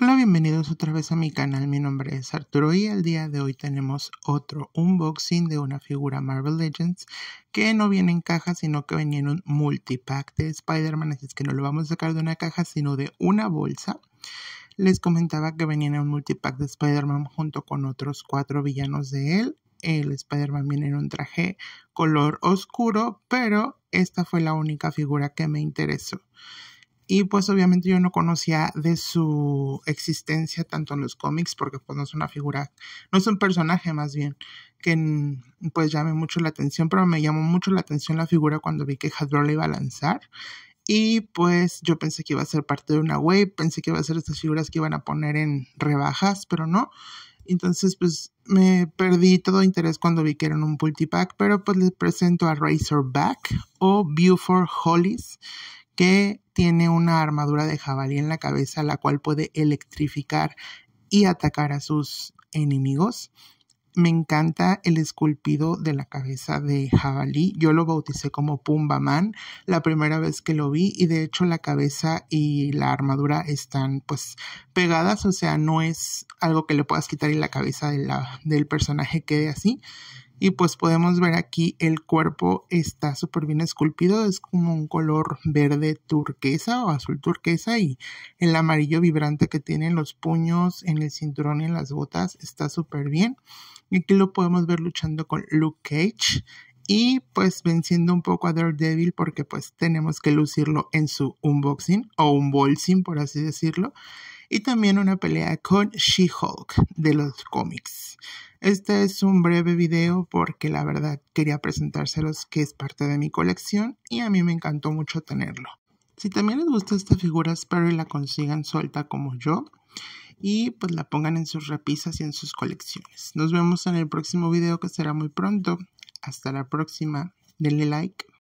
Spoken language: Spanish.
Hola, bienvenidos otra vez a mi canal, mi nombre es Arturo y el día de hoy tenemos otro unboxing de una figura Marvel Legends que no viene en caja sino que venía en un multipack de Spider-Man, así es que no lo vamos a sacar de una caja sino de una bolsa. Les comentaba que venía en un multipack de Spider-Man junto con otros cuatro villanos de él. El Spider-Man viene en un traje color oscuro, pero esta fue la única figura que me interesó. Y pues obviamente yo no conocía de su existencia tanto en los cómics, porque pues no es una figura, no es un personaje más bien, que mm, pues llame mucho la atención, pero me llamó mucho la atención la figura cuando vi que Hasbro la iba a lanzar. Y pues yo pensé que iba a ser parte de una wave pensé que iba a ser estas figuras que iban a poner en rebajas, pero no. Entonces, pues me perdí todo interés cuando vi que eran un multipack, pero pues les presento a Razorback o Buford Hollis, que tiene una armadura de jabalí en la cabeza, la cual puede electrificar y atacar a sus enemigos. Me encanta el esculpido de la cabeza de jabalí. Yo lo bauticé como Pumba Man la primera vez que lo vi y de hecho la cabeza y la armadura están pues pegadas, o sea, no es algo que le puedas quitar y la cabeza del personaje quede así. Y pues podemos ver aquí el cuerpo está súper bien esculpido, es como un color verde turquesa o azul turquesa y el amarillo vibrante que tiene los puños, en el cinturón y en las botas está súper bien. Y aquí lo podemos ver luchando con Luke Cage y pues venciendo un poco a Daredevil porque pues tenemos que lucirlo en su unboxing o un bolsing por así decirlo. Y también una pelea con She-Hulk de los cómics. Este es un breve video porque la verdad quería presentárselos que es parte de mi colección y a mí me encantó mucho tenerlo. Si también les gusta esta figura, espero que la consigan suelta como yo y pues la pongan en sus repisas y en sus colecciones. Nos vemos en el próximo video que será muy pronto. Hasta la próxima. Denle like